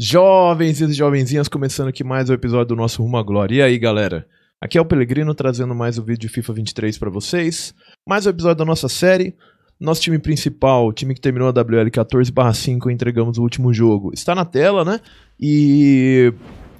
Jovenzinhos e jovenzinhas, começando aqui mais um episódio do nosso Rumo à Glória. E aí, galera? Aqui é o Pelegrino trazendo mais um vídeo de FIFA 23 para vocês. Mais um episódio da nossa série. Nosso time principal, o time que terminou a WL 14/5, entregamos o último jogo. Está na tela, né? E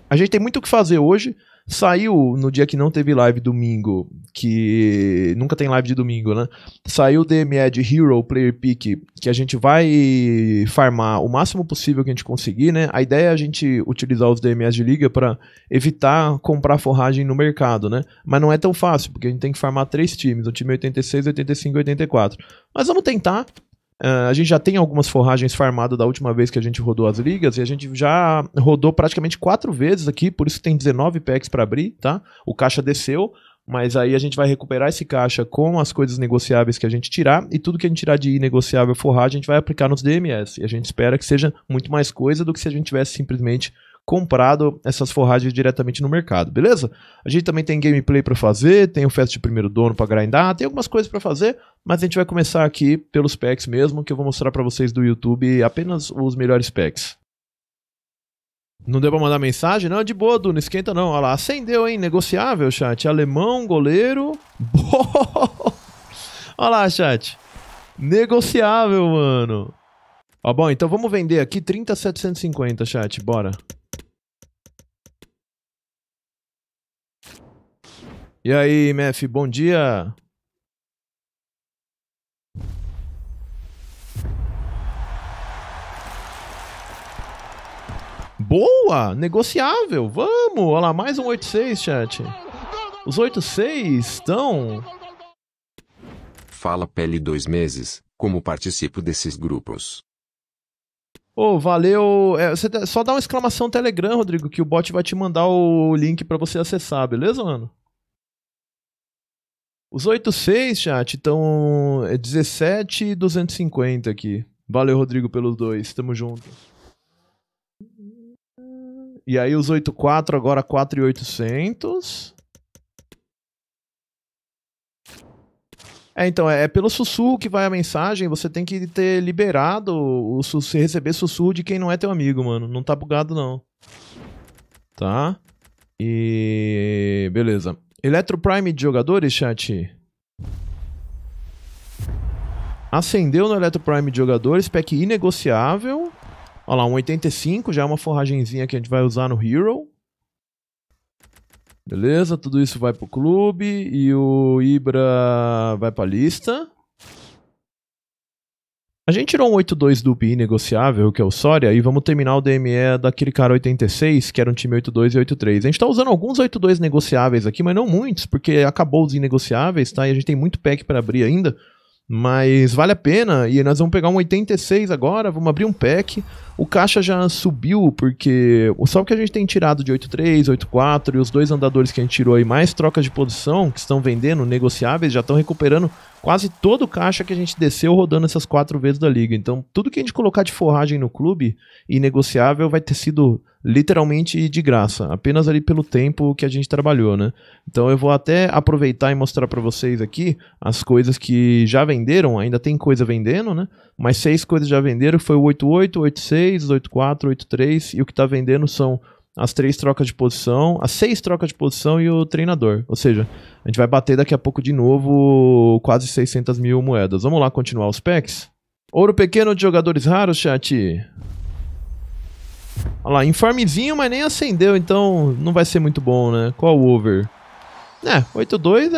a gente tem muito o que fazer hoje. Saiu no dia que não teve live domingo, que nunca tem live de domingo, né? Saiu o DME de Hero Player Pick, que a gente vai farmar o máximo possível que a gente conseguir, né? A ideia é a gente utilizar os DMEs de liga para evitar comprar forragem no mercado, né? Mas não é tão fácil, porque a gente tem que farmar três times, o time 86, 85 e 84. Mas vamos tentar, Uh, a gente já tem algumas forragens farmadas da última vez que a gente rodou as ligas e a gente já rodou praticamente quatro vezes aqui, por isso tem 19 packs para abrir, tá? O caixa desceu, mas aí a gente vai recuperar esse caixa com as coisas negociáveis que a gente tirar e tudo que a gente tirar de negociável forragem a gente vai aplicar nos DMS. E a gente espera que seja muito mais coisa do que se a gente tivesse simplesmente comprado essas forragens diretamente no mercado, beleza? A gente também tem gameplay para fazer, tem o Fest de Primeiro Dono para grindar, tem algumas coisas para fazer, mas a gente vai começar aqui pelos packs mesmo, que eu vou mostrar para vocês do YouTube apenas os melhores packs. Não deu pra mandar mensagem? Não, de boa, Duno, não esquenta não. Olha lá, acendeu, hein? Negociável, chat. Alemão, goleiro. Olha lá, chat. Negociável, mano. Ó, bom, então vamos vender aqui 30.750, chat, bora. E aí, Mef, bom dia. Boa! Negociável! Vamos! Olha lá, mais um 8-6, chat. Os 8-6 estão. Fala pele dois meses, como participo desses grupos. Ô, oh, valeu. É, você tá, só dá uma exclamação Telegram, Rodrigo, que o bot vai te mandar o link para você acessar, beleza, mano? Os 86, chat, estão é 17 e 250 aqui. Valeu, Rodrigo, pelos dois. Tamo junto. E aí os 84 agora 4,800. É, então, é, é pelo sussurro que vai a mensagem, você tem que ter liberado o, o receber sussurro de quem não é teu amigo, mano. Não tá bugado, não. Tá? E... beleza. Eletroprime de jogadores, chat? Acendeu no Eletroprime de jogadores, pack inegociável. Olha lá, um 85, já é uma forragemzinha que a gente vai usar no Hero. Beleza, tudo isso vai pro clube e o Ibra vai pra lista. A gente tirou um 8-2 do PI negociável, que é o Soria, e vamos terminar o DME daquele cara 86, que era um time 8-2 e 8-3. A gente tá usando alguns 8-2 negociáveis aqui, mas não muitos, porque acabou os inegociáveis, tá? E a gente tem muito pack para abrir ainda. Mas vale a pena, e nós vamos pegar um 86 agora, vamos abrir um pack. O caixa já subiu, porque o que a gente tem tirado de 8.3, 8.4 e os dois andadores que a gente tirou aí, mais trocas de posição que estão vendendo, negociáveis, já estão recuperando quase todo o caixa que a gente desceu rodando essas quatro vezes da liga. Então, tudo que a gente colocar de forragem no clube e negociável vai ter sido literalmente de graça, apenas ali pelo tempo que a gente trabalhou, né? Então eu vou até aproveitar e mostrar para vocês aqui as coisas que já venderam, ainda tem coisa vendendo, né? Mas seis coisas já venderam, foi o 88, 86, 84, 83 e o que tá vendendo são as três trocas de posição, as seis trocas de posição e o treinador. Ou seja, a gente vai bater daqui a pouco de novo quase 600 mil moedas. Vamos lá continuar os packs? Ouro pequeno de jogadores raros, chat. Olha lá, informezinho, mas nem acendeu, então não vai ser muito bom, né? Qual o over? É, 8-2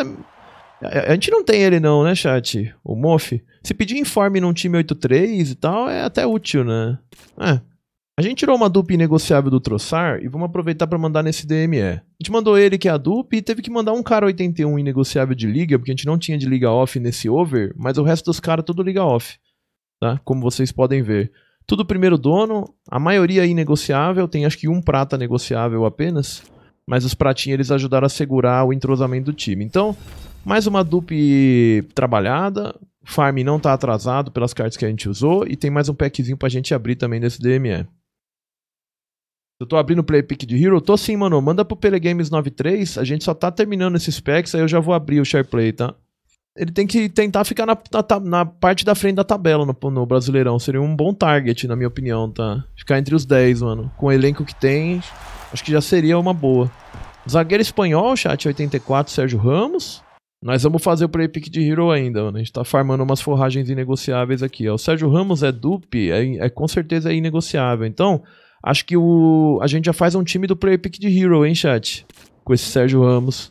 é, é... A, gente não tem ele não, né, chat? O Moff. Se pedir informe num time 8-3 e tal, é até útil, né? É. A gente tirou uma dupe negociável do Troçar e vamos aproveitar para mandar nesse DME. A gente mandou ele, que é a dupe, e teve que mandar um cara 81 inegociável de liga, porque a gente não tinha de liga off nesse over, mas o resto dos caras tudo liga off, tá? Como vocês podem ver. Tudo primeiro dono, a maioria negociável, tem acho que um prata negociável apenas, mas os pratinhos eles ajudaram a segurar o entrosamento do time. Então, mais uma dupe trabalhada, farm não está atrasado pelas cartas que a gente usou, e tem mais um packzinho para a gente abrir também nesse DME. Eu tô abrindo o play pick de Hero? Tô sim, mano. Manda pro Pelegames 93. A gente só tá terminando esses packs, aí eu já vou abrir o share play, tá? ele tem que tentar ficar na, na, na parte da frente da tabela no, no, Brasileirão. Seria um bom target, na minha opinião, tá? Ficar entre os 10, mano. Com o elenco que tem, acho que já seria uma boa. Zagueiro espanhol, chat 84, Sérgio Ramos. Nós vamos fazer o play pick de Hero ainda, mano. A gente tá farmando umas forragens inegociáveis aqui, ó. O Sérgio Ramos é dupe, é, é com certeza é inegociável. Então, acho que o a gente já faz um time do play pick de Hero, hein, chat? Com esse Sérgio Ramos.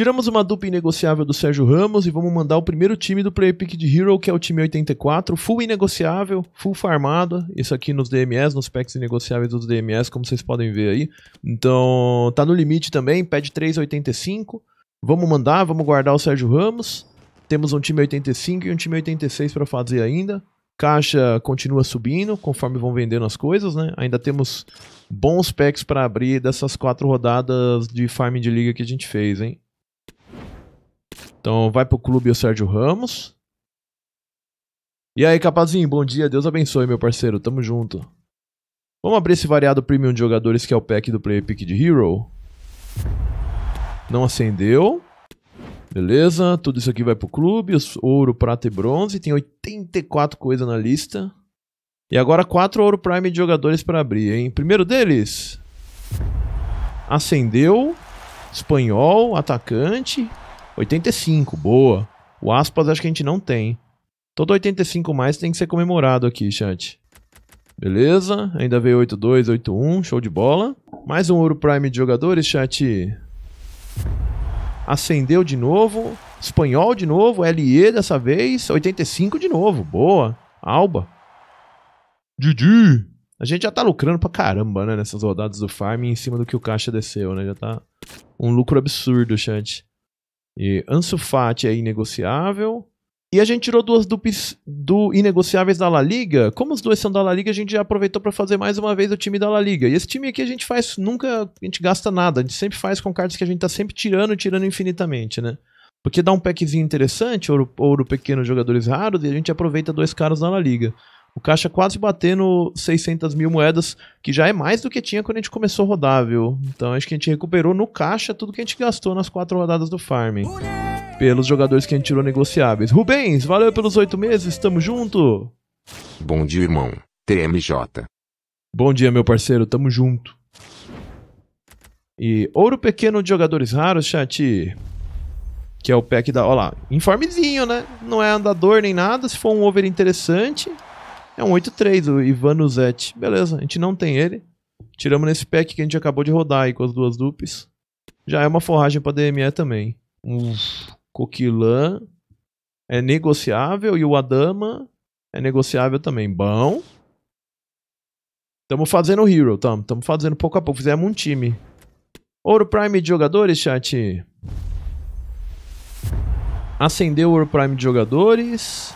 Tiramos uma dupla inegociável do Sérgio Ramos e vamos mandar o primeiro time do Player Pick de Hero, que é o time 84, full inegociável, full farmado, isso aqui nos DMS, nos packs inegociáveis dos DMS, como vocês podem ver aí. Então, tá no limite também, pede 3,85. Vamos mandar, vamos guardar o Sérgio Ramos. Temos um time 85 e um time 86 para fazer ainda. Caixa continua subindo conforme vão vendendo as coisas, né? Ainda temos bons packs para abrir dessas quatro rodadas de farm de liga que a gente fez, hein? Então vai pro clube o Sérgio Ramos. E aí, capazinho, bom dia. Deus abençoe, meu parceiro. Tamo junto. Vamos abrir esse variado premium de jogadores que é o pack do Player Pick de Hero. Não acendeu. Beleza, tudo isso aqui vai pro clube, ouro, prata e bronze, tem 84 coisas na lista. E agora 4 ouro prime de jogadores para abrir, hein? Primeiro deles, acendeu, espanhol, atacante, 85, boa. O aspas acho que a gente não tem. Todo 85 mais tem que ser comemorado aqui, chat. Beleza, ainda veio 82, 81, show de bola. Mais um ouro prime de jogadores, chat. Acendeu de novo, espanhol de novo, LE dessa vez, 85 de novo, boa. Alba. Didi. A gente já tá lucrando pra caramba, né, nessas rodadas do farm em cima do que o caixa desceu, né? Já tá um lucro absurdo, chat. E Ansu Fati é inegociável. E a gente tirou duas dupes do inegociáveis da La Liga. Como os dois são da La Liga, a gente já aproveitou para fazer mais uma vez o time da La Liga. E esse time aqui a gente faz nunca, a gente gasta nada. A gente sempre faz com cartas que a gente tá sempre tirando, tirando infinitamente, né? Porque dá um packzinho interessante, ouro, ouro pequeno, jogadores raros, e a gente aproveita dois caras da La Liga. O caixa quase batendo 600 mil moedas, que já é mais do que tinha quando a gente começou a rodar, viu? Então acho que a gente recuperou no caixa tudo que a gente gastou nas quatro rodadas do farming. Pelos jogadores que a gente tirou negociáveis. Rubens, valeu pelos oito meses, estamos junto! Bom dia, irmão. TMJ. Bom dia, meu parceiro, tamo junto. E ouro pequeno de jogadores raros, chat. Que é o pack da. Olha lá, informezinho, né? Não é andador nem nada. Se for um over interessante, é um 8-3, o Ivan Uzet, Beleza, a gente não tem ele. Tiramos nesse pack que a gente acabou de rodar aí com as duas dupes. Já é uma forragem pra DME também. Um Coquilã é negociável e o Adama é negociável também. Bom. Tamo fazendo Hero, tamo. Tamo fazendo pouco a pouco. Fizemos um time. Ouro Prime de jogadores, chat. Acendeu o Ouro Prime de jogadores.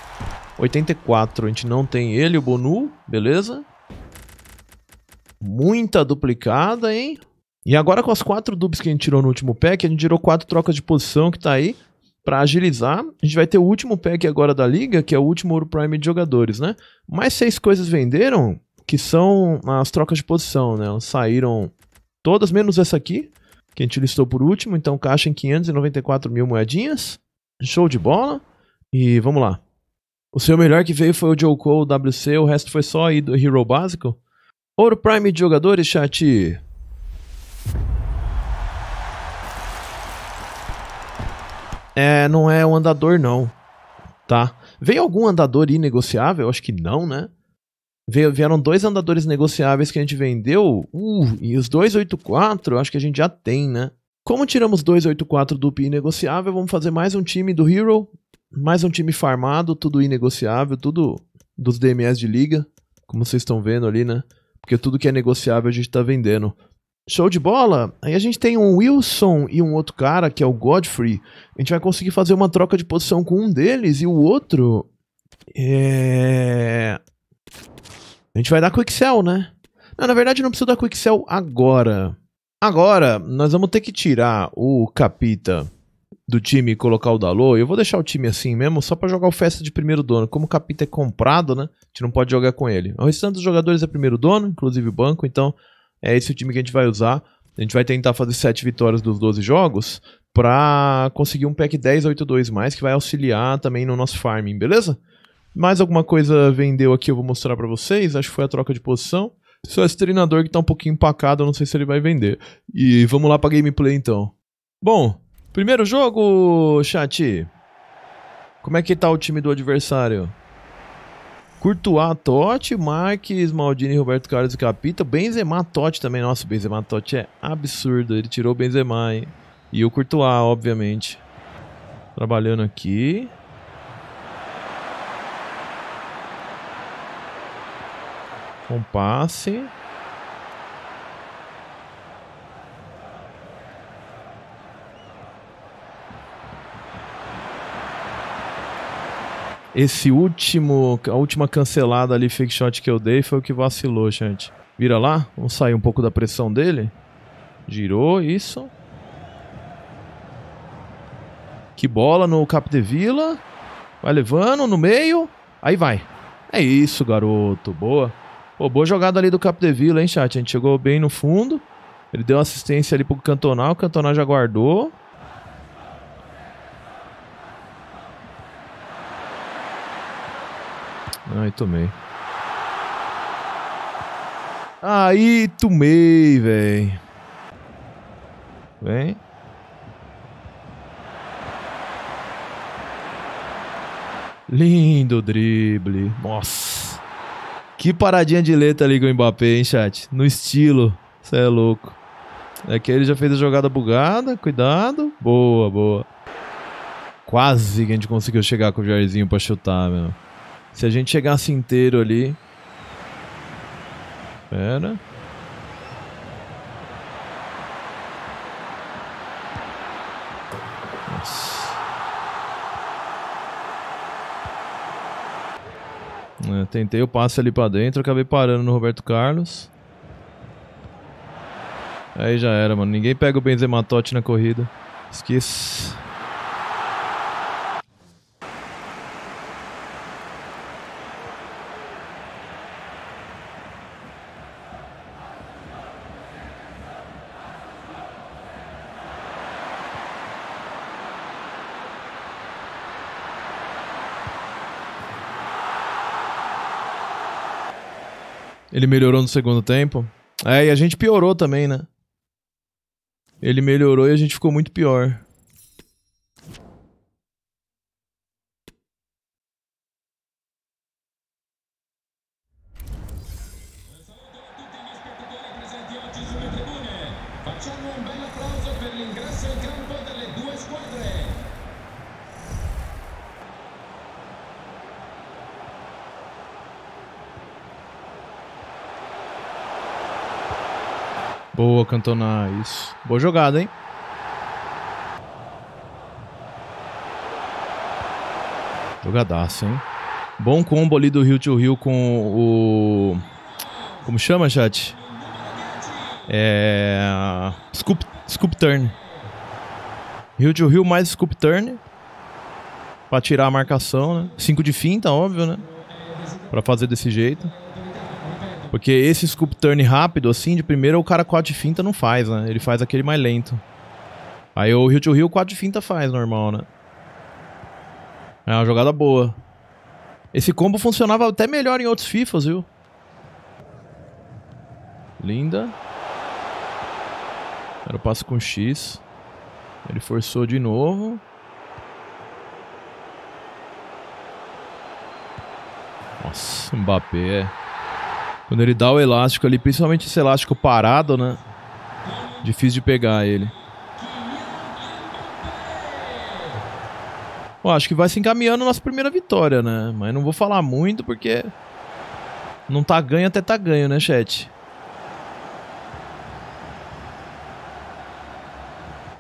84, a gente não tem ele, o Bonu, beleza? Muita duplicada, hein? E agora com as quatro dupes que a gente tirou no último pack, a gente tirou quatro trocas de posição que tá aí para agilizar. A gente vai ter o último pack agora da liga, que é o último Ouro Prime de jogadores, né? Mais seis coisas venderam, que são as trocas de posição, né? Elas saíram todas, menos essa aqui, que a gente listou por último. Então caixa em 594 mil moedinhas. Show de bola. E vamos lá. O seu melhor que veio foi o Joe Cole, WC, o resto foi só aí do Hero básico? Ouro Prime de jogadores, chat. É, não é o andador não, tá? Veio algum andador inegociável? Acho que não, né? Veio, vieram dois andadores negociáveis que a gente vendeu, uh, e os 284 acho que a gente já tem, né? Como tiramos 284 do PI negociável, vamos fazer mais um time do Hero, mais um time farmado, tudo inegociável, tudo dos DMS de liga, como vocês estão vendo ali, né? Porque tudo que é negociável a gente tá vendendo. Show de bola! Aí a gente tem um Wilson e um outro cara, que é o Godfrey. A gente vai conseguir fazer uma troca de posição com um deles e o outro. É. A gente vai dar Quick Sell, né? Não, na verdade, não precisa dar Quick Sell agora. Agora, nós vamos ter que tirar o Capita do time e colocar o Dalô, eu vou deixar o time assim mesmo, só para jogar o festa de primeiro dono. Como o Capita é comprado, né? A gente não pode jogar com ele. O restante dos jogadores é primeiro dono, inclusive o banco, então é esse o time que a gente vai usar. A gente vai tentar fazer 7 vitórias dos 12 jogos para conseguir um pack 1082 mais que vai auxiliar também no nosso farming, beleza? Mais alguma coisa vendeu aqui, eu vou mostrar para vocês. Acho que foi a troca de posição. Só esse treinador que tá um pouquinho empacado, eu não sei se ele vai vender. E vamos lá pra gameplay então. Bom, Primeiro jogo, chat. Como é que tá o time do adversário? Courtois, Totti, Marques, Maldini, Roberto Carlos e Capita. Benzema, Totti também. Nossa, o Benzema, Totti é absurdo. Ele tirou o Benzema, hein? E o Courtois, obviamente. Trabalhando aqui. Com passe. esse último, a última cancelada ali, fake shot que eu dei, foi o que vacilou, gente. Vira lá, vamos sair um pouco da pressão dele. Girou, isso. Que bola no Capdevila. Vai levando no meio. Aí vai. É isso, garoto. Boa. Pô, boa jogada ali do Capdevila, hein, chat? A gente chegou bem no fundo. Ele deu assistência ali pro Cantonal. O Cantonal já guardou. Ai, tomei. Aí, tomei, velho. Vem. Lindo drible. Nossa. Que paradinha de letra ali com o Mbappé, hein, chat? No estilo. Você é louco. É que ele já fez a jogada bugada. Cuidado. Boa, boa. Quase que a gente conseguiu chegar com o Jairzinho pra chutar, meu. Se a gente chegasse inteiro ali. Pera. Nossa. Eu é, tentei o passe ali para dentro, acabei parando no Roberto Carlos. Aí já era, mano. Ninguém pega o Benzema Totti na corrida. Esqueça. Ele melhorou no segundo tempo. É, e a gente piorou também, né? Ele melhorou e a gente ficou muito pior. Cantona, isso. Boa jogada, hein? Jogadaço, hein? Bom combo ali do Rio to Rio com o. Como chama, chat? É. Scoop, scoop turn. Rio to Rio mais scoop turn. Pra tirar a marcação, né? 5 de finta, tá óbvio, né? Pra fazer desse jeito. Porque esse scoop turn rápido, assim, de primeira, o cara quad finta não faz, né? Ele faz aquele mais lento. Aí o Rio to Rio quad finta faz, normal, né? É uma jogada boa. Esse combo funcionava até melhor em outros Fifas, viu? Linda. Era o passo com X. Ele forçou de novo. Nossa, Mbappé. É. Quando ele dá o elástico ali, principalmente esse elástico parado, né? Difícil de pegar ele. Bom, acho que vai se encaminhando nossa primeira vitória, né? Mas não vou falar muito porque não tá ganho até tá ganho, né, chat?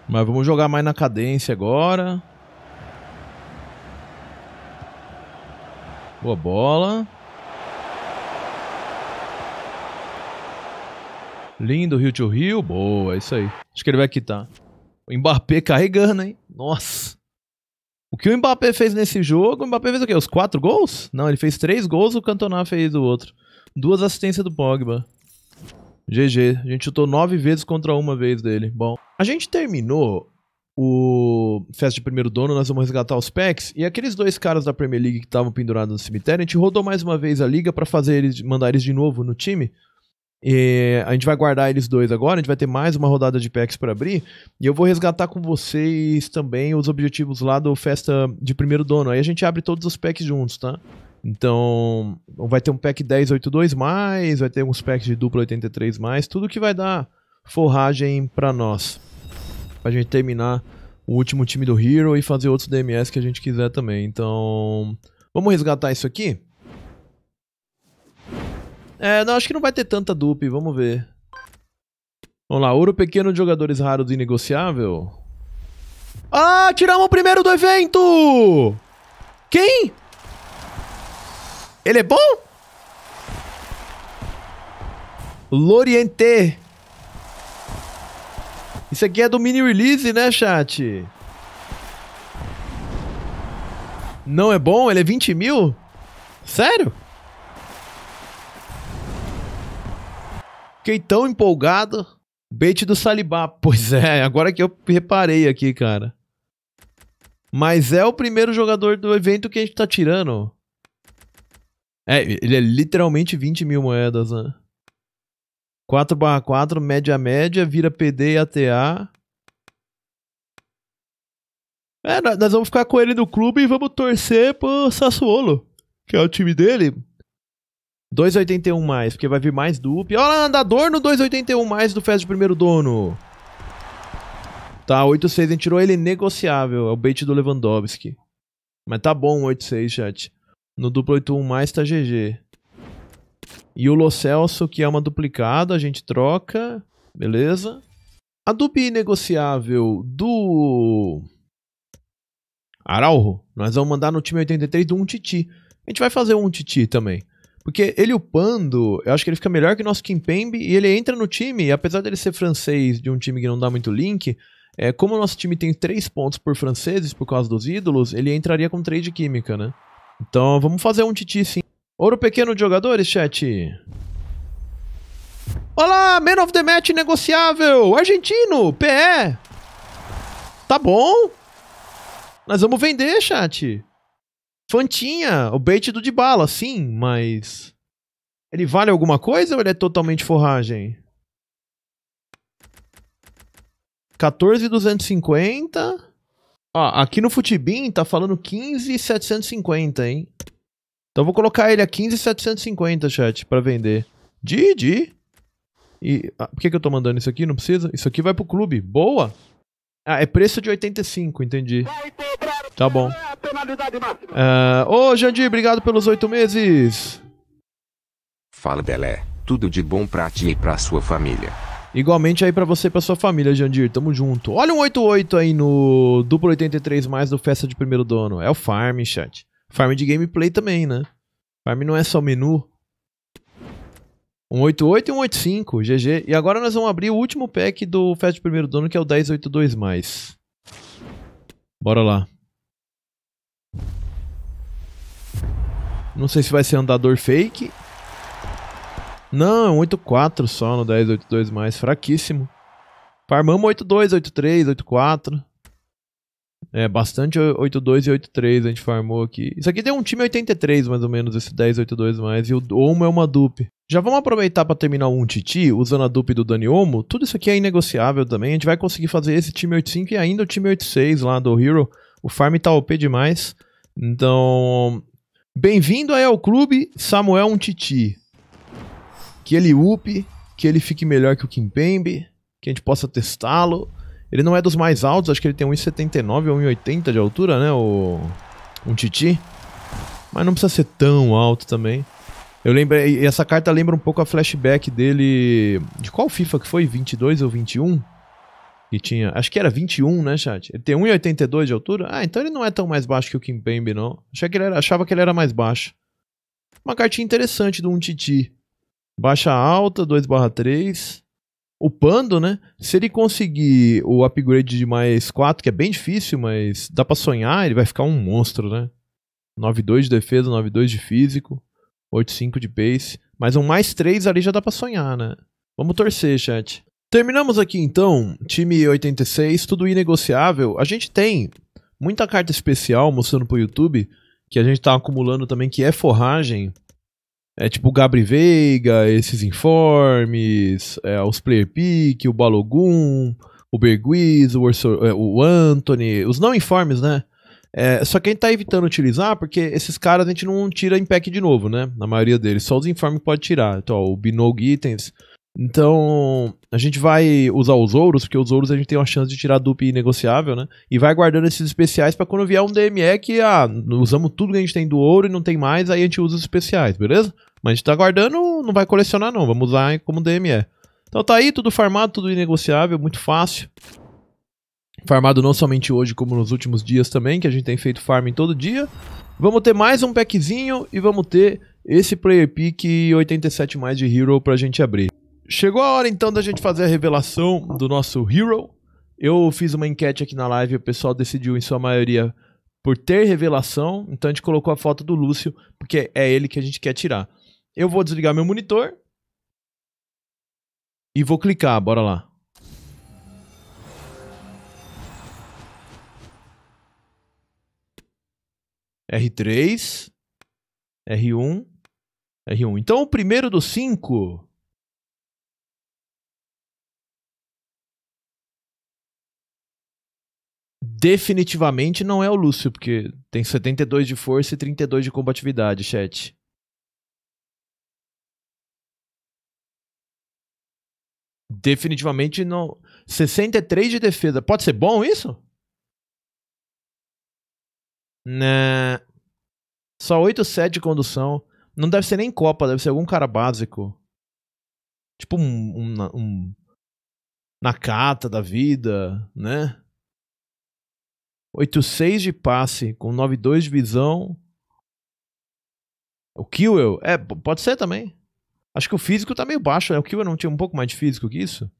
Mas vamos jogar mais na cadência agora. Boa bola. Lindo, Rio to Rio. Boa, é isso aí. Acho que ele vai quitar. O Mbappé carregando, hein? Nossa. O que o Mbappé fez nesse jogo? O Mbappé fez o quê? Os quatro gols? Não, ele fez três gols, o Cantona fez o outro. Duas assistências do Pogba. GG. A gente chutou nove vezes contra uma vez dele. Bom, a gente terminou o Festa de Primeiro Dono, nós vamos resgatar os packs. E aqueles dois caras da Premier League que estavam pendurados no cemitério, a gente rodou mais uma vez a liga para fazer eles, mandar eles de novo no time. E a gente vai guardar eles dois agora, a gente vai ter mais uma rodada de packs para abrir. E eu vou resgatar com vocês também os objetivos lá do Festa de Primeiro Dono. Aí a gente abre todos os packs juntos, tá? Então, vai ter um pack 1082 mais, vai ter uns packs de dupla 83 mais, tudo que vai dar forragem para nós. Pra gente terminar o último time do Hero e fazer outros DMS que a gente quiser também. Então, vamos resgatar isso aqui? É, não, acho que não vai ter tanta dupe, vamos ver. Vamos lá, ouro pequeno de jogadores raros e negociável. Ah, tiramos o primeiro do evento! Quem? Ele é bom? Loriente. Isso aqui é do mini release, né, chat? Não é bom? Ele é 20 mil? Sério? Fiquei tão empolgado. Bait do Salibá. Pois é, agora que eu reparei aqui, cara. Mas é o primeiro jogador do evento que a gente tá tirando. É, ele é literalmente 20 mil moedas, né? 4 barra 4, média média, vira PD e ATA. É, nós vamos ficar com ele no clube e vamos torcer pro Sassuolo, que é o time dele. 2,81 mais, porque vai vir mais do Olha lá, andador no 2,81 mais do Fez de primeiro dono. Tá, 8,6. A gente tirou ele negociável. É o bait do Lewandowski. Mas tá bom 8,6, chat. No duplo 8,1 mais tá GG. E o Lo Celso, que é uma duplicada, a gente troca. Beleza. A dupla negociável do... Araujo. Nós vamos mandar no time 83 do um Titi. A gente vai fazer um Titi também. Porque ele upando, eu acho que ele fica melhor que o nosso Kimpembe e ele entra no time, apesar dele ser francês de um time que não dá muito link, é, como o nosso time tem 3 pontos por franceses por causa dos ídolos, ele entraria com três de química, né? Então vamos fazer um titi sim. Ouro pequeno de jogadores, chat. Olá, man of the match negociável, argentino, PE. Tá bom. Nós vamos vender, chat. Fantinha, o bait do Dibala, sim, mas... Ele vale alguma coisa ou ele é totalmente forragem? 14,250. Ó, aqui no Futibin tá falando 15,750, hein? Então vou colocar ele a 15,750, chat, pra vender. Didi! E ah, por que, que eu tô mandando isso aqui? Não precisa? Isso aqui vai pro clube. Boa! Ah, é preço de 85, entendi. Tá bom velocidade máxima. Uh, ô, Jandir, obrigado pelos oito meses. Fala, Belé. Tudo de bom pra ti e pra sua família. Igualmente aí para você e pra sua família, Jandir. Tamo junto. Olha um 88 aí no duplo 83 mais do Festa de Primeiro Dono. É o farm, chat. Farm de gameplay também, né? Farm não é só menu. Um 88 e um 85, GG. E agora nós vamos abrir o último pack do Festa de Primeiro Dono, que é o 1082+. Bora lá. Não sei se vai ser andador fake. Não, 8-4 é só no 10-8-2 mais. Fraquíssimo. Farmamos 8-2, 8-3, 8-4. É, bastante 8-2 e 8-3 a gente farmou aqui. Isso aqui tem um time 83, mais ou menos, esse 10-8-2 mais. E o Omo é uma dupe. Já vamos aproveitar para terminar um Titi, usando a dupe do Dani Omo. Tudo isso aqui é inegociável também. A gente vai conseguir fazer esse time 8-5 e ainda o time 8-6 lá do Hero. O farm tá OP demais. Então, Bem-vindo aí ao clube, Samuel Titi. Que ele upe, que ele fique melhor que o Kimpembe, que a gente possa testá-lo. Ele não é dos mais altos, acho que ele tem 1,79 ou 1,80 de altura, né, o Titi. Mas não precisa ser tão alto também. Eu lembrei, essa carta lembra um pouco a flashback dele de qual FIFA que foi? 22 ou 21? que tinha, acho que era 21, né, chat? Ele tem 1,82 de altura? Ah, então ele não é tão mais baixo que o Kimpembe, não. Achava que, ele era, achava que ele era mais baixo. Uma cartinha interessante do 1 Titi. Baixa alta, 2/3. O Pando, né? Se ele conseguir o upgrade de mais 4, que é bem difícil, mas dá pra sonhar, ele vai ficar um monstro, né? 9,2 de defesa, 9,2 de físico, 8,5 de pace. Mas um mais 3 ali já dá pra sonhar, né? Vamos torcer, chat. Terminamos aqui então, time 86, tudo inegociável. A gente tem muita carta especial mostrando pro YouTube, que a gente tá acumulando também, que é forragem. É tipo o Gabri Veiga, esses informes, é, os Player Pick, o Balogun, o Berguiz, o, é, o Anthony, os não informes, né? É, só que a gente tá evitando utilizar, porque esses caras a gente não tira em pack de novo, né? Na maioria deles, só os informes pode tirar. Então, ó, o Binog Itens, então, a gente vai usar os ouros, porque os ouros a gente tem uma chance de tirar dupla negociável, né? E vai guardando esses especiais para quando vier um DME que, ah, usamos tudo que a gente tem do ouro e não tem mais, aí a gente usa os especiais, beleza? Mas a gente tá guardando, não vai colecionar não, vamos usar como DME. Então tá aí, tudo farmado, tudo inegociável, muito fácil. Farmado não somente hoje, como nos últimos dias também, que a gente tem feito farming todo dia. Vamos ter mais um packzinho e vamos ter esse player pick 87 mais de hero pra gente abrir. Chegou a hora então da gente fazer a revelação do nosso Hero. Eu fiz uma enquete aqui na live, o pessoal decidiu em sua maioria por ter revelação, então a gente colocou a foto do Lúcio, porque é ele que a gente quer tirar. Eu vou desligar meu monitor e vou clicar, bora lá. R3, R1, R1. Então o primeiro dos cinco definitivamente não é o Lúcio, porque tem 72 de força e 32 de combatividade, chat. Definitivamente não. 63 de defesa. Pode ser bom isso? Né. Só 8-7 de condução. Não deve ser nem Copa, deve ser algum cara básico. Tipo um, um, um da vida, né? 8-6 de passe com 9-2 de visão. O Kewell, é, pode ser também. Acho que o físico tá meio baixo, né? O Kewell não tinha um pouco mais de físico que isso?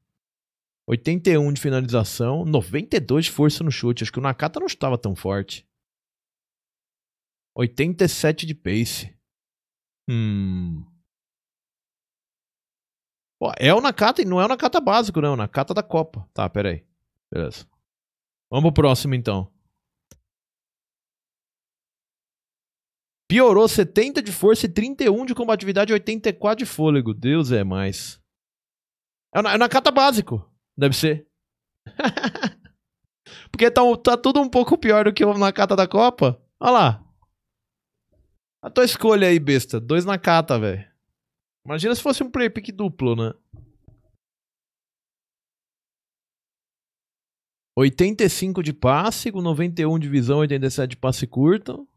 81 de finalização, 92 de força no chute. Acho que o Nakata não estava tão forte. 87 de pace. Hum. Pô, é o Nakata e não é o Nakata básico, não. É o Nakata da Copa. Tá, peraí. Beleza. Vamos pro próximo, então. Piorou 70 de força e 31 de combatividade e 84 de fôlego. Deus é mais. É na, é na cata básico, deve ser. Porque tá, tá tudo um pouco pior do que na cata da Copa. Olha lá. A tua escolha aí, besta. Dois na cata, velho. Imagina se fosse um play pick duplo, né? 85 de passe, com 91 de visão, 87 de passe curto.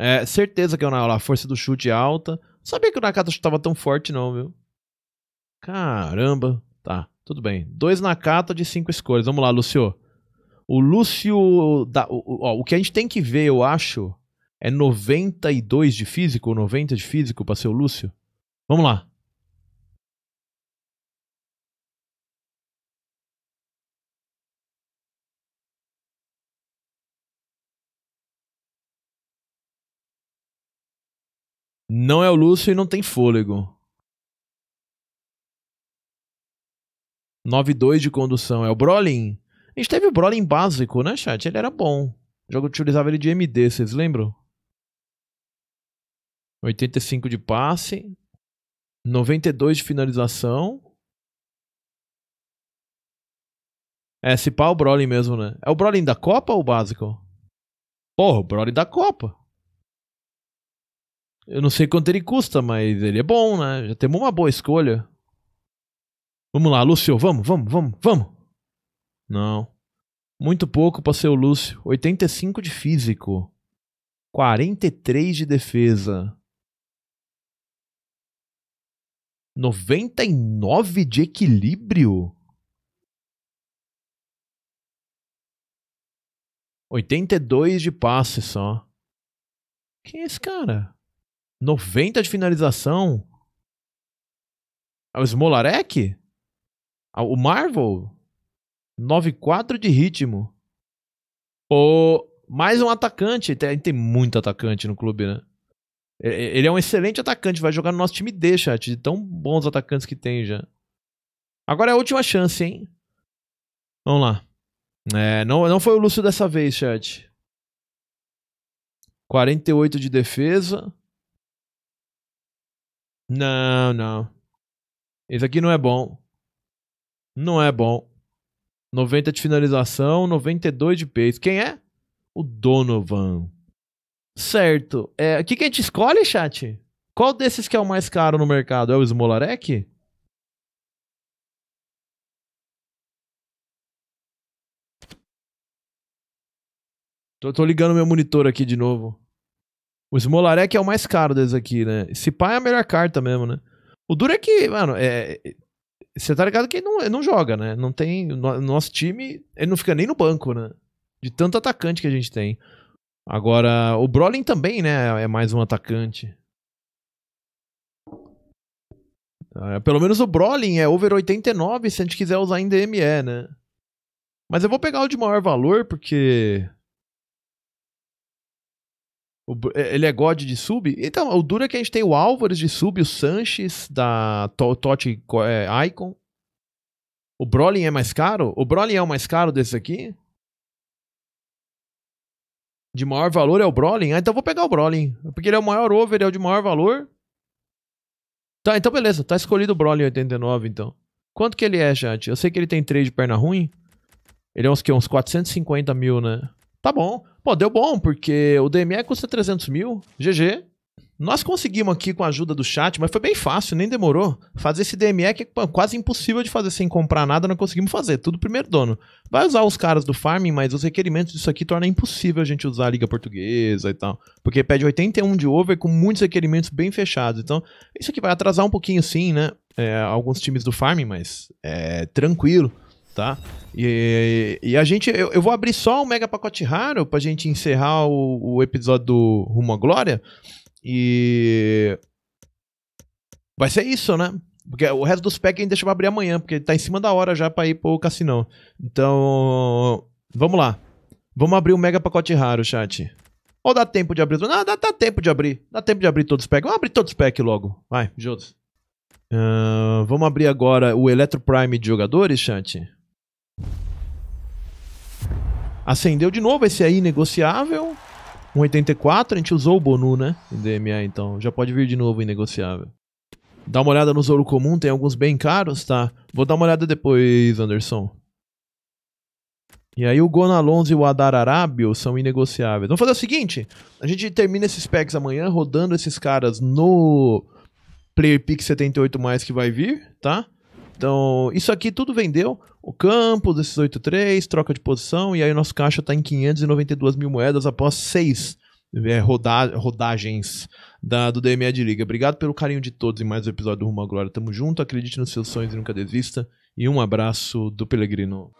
É, certeza que eu na força do chute é alta. sabia que o Nakata chutava tão forte, não, viu? Caramba. Tá, tudo bem. Dois Nakata de cinco escolhas. Vamos lá, Lúcio. O Lúcio. Da, o, ó, o que a gente tem que ver, eu acho, é 92 de físico, 90 de físico pra ser o Lúcio. Vamos lá. Não é o Lúcio e não tem fôlego. 9-2 de condução. É o Brolin. A gente teve o Brolin básico, né, chat? Ele era bom. O jogo utilizava ele de MD, vocês lembram? 85 de passe. 92 de finalização. É, se pá, o Brolin mesmo, né? É o Brolin da Copa ou o básico? Porra, o Brolin da Copa. Eu não sei quanto ele custa, mas ele é bom, né? Já temos uma boa escolha. Vamos lá, Lúcio, vamos, vamos, vamos, vamos. Não. Muito pouco para ser o Lúcio. 85 de físico. 43 de defesa. 99 de equilíbrio. 82 de passe só. Quem é esse cara? 90 de finalização. É o Smolarek? Ah, o Marvel? 9-4 de ritmo. O... Mais um atacante. Tem, tem muito atacante no clube, né? Ele é um excelente atacante. Vai jogar no nosso time D, chat. De tão bons atacantes que tem já. Agora é a última chance, hein? Vamos lá. É, não, não foi o Lúcio dessa vez, chat. 48 de defesa. Não, não. Esse aqui não é bom. Não é bom. 90 de finalização, 92 de pace. Quem é? O Donovan. Certo. É, o que, que a gente escolhe, chat? Qual desses que é o mais caro no mercado? É o Smolarek? Tô, tô ligando meu monitor aqui de novo. O Smolarek é o mais caro desses aqui, né? Esse pá é a melhor carta mesmo, né? O duro é que, mano, é, você é, tá ligado que ele não, ele não joga, né? Não tem. No, nosso time, ele não fica nem no banco, né? De tanto atacante que a gente tem. Agora, o Brolin também, né? É mais um atacante. Ah, pelo menos o Brolin é over 89 se a gente quiser usar em DME, né? Mas eu vou pegar o de maior valor, porque é, ele é God de sub? Então, o duro é que a gente tem o Álvares de sub, o Sanches da Totti é, Icon. O Brolin é mais caro? O Brolin é o mais caro desses aqui? De maior valor é o Brolin? Ah, então vou pegar o Brolin. Porque ele é o maior over, é o de maior valor. Tá, então beleza. Tá escolhido o Brolin 89, então. Quanto que ele é, chat? Eu sei que ele tem 3 de perna ruim. Ele é uns, que, uns 450 mil, né? Tá bom. Pô, deu bom, porque o DME custa 300 mil, GG. Nós conseguimos aqui com a ajuda do chat, mas foi bem fácil, nem demorou. Fazer esse DME que é quase impossível de fazer sem comprar nada, não conseguimos fazer, tudo primeiro dono. Vai usar os caras do farming, mas os requerimentos disso aqui torna impossível a gente usar a liga portuguesa e tal. Porque pede 81 de over com muitos requerimentos bem fechados. Então, isso aqui vai atrasar um pouquinho sim, né? É, alguns times do farming, mas é tranquilo tá? E, e, a gente, eu, eu, vou abrir só um mega pacote raro pra gente encerrar o, o episódio do Rumo à Glória. E. Vai ser isso, né? Porque o resto dos packs a gente deixa pra abrir amanhã, porque tá em cima da hora já pra ir pro cassinão. Então. Vamos lá. Vamos abrir um mega pacote raro, chat. Ou dá tempo de abrir? Não, dá, dá tempo de abrir. Dá tempo de abrir todos os packs. Vamos abrir todos os packs logo. Vai, juntos. Uh, vamos abrir agora o Electro Prime de jogadores, chat. Acendeu de novo esse aí negociável. 1,84, a gente usou o Bonu, né? Em DMA, então. Já pode vir de novo em negociável. Dá uma olhada nos ouro comum, tem alguns bem caros, tá? Vou dar uma olhada depois, Anderson. E aí o Gonalons e o Arábio são inegociáveis. Vamos fazer o seguinte, a gente termina esses packs amanhã rodando esses caras no Player Pick 78+, que vai vir, tá? Então, isso aqui tudo vendeu. O campo desses 8,3, troca de posição, e aí o nosso caixa está em 592 mil moedas após seis é, roda rodagens da, do DMA de Liga. Obrigado pelo carinho de todos em mais um episódio do Rumo à Glória. Tamo junto, acredite nos seus sonhos e nunca desista. E um abraço do Pelegrino.